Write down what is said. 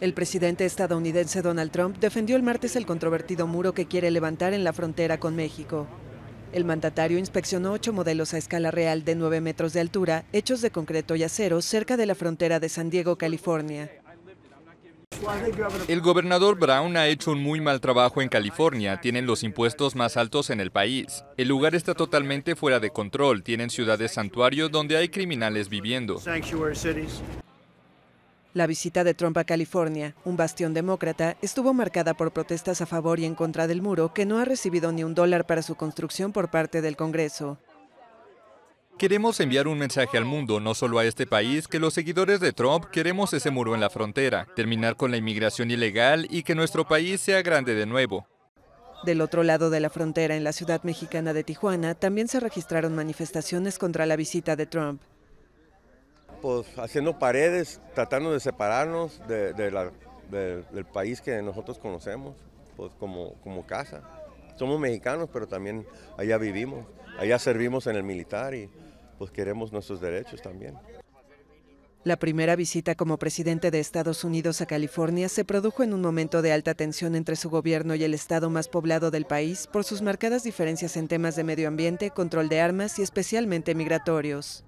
El presidente estadounidense Donald Trump defendió el martes el controvertido muro que quiere levantar en la frontera con México. El mandatario inspeccionó ocho modelos a escala real de nueve metros de altura, hechos de concreto y acero, cerca de la frontera de San Diego, California. El gobernador Brown ha hecho un muy mal trabajo en California. Tienen los impuestos más altos en el país. El lugar está totalmente fuera de control. Tienen ciudades santuario donde hay criminales viviendo. La visita de Trump a California, un bastión demócrata, estuvo marcada por protestas a favor y en contra del muro que no ha recibido ni un dólar para su construcción por parte del Congreso. Queremos enviar un mensaje al mundo, no solo a este país, que los seguidores de Trump queremos ese muro en la frontera, terminar con la inmigración ilegal y que nuestro país sea grande de nuevo. Del otro lado de la frontera, en la ciudad mexicana de Tijuana, también se registraron manifestaciones contra la visita de Trump. Pues haciendo paredes, tratando de separarnos de, del país que nosotros conocemos, pues como, como casa. Somos mexicanos, pero también allá vivimos, allá servimos en el militar y, pues queremos nuestros derechos también. La primera visita como presidente de Estados Unidos a California se produjo en un momento de alta tensión entre su gobierno y el estado más poblado del país por sus marcadas diferencias en temas de medio ambiente, control de armas y especialmente migratorios.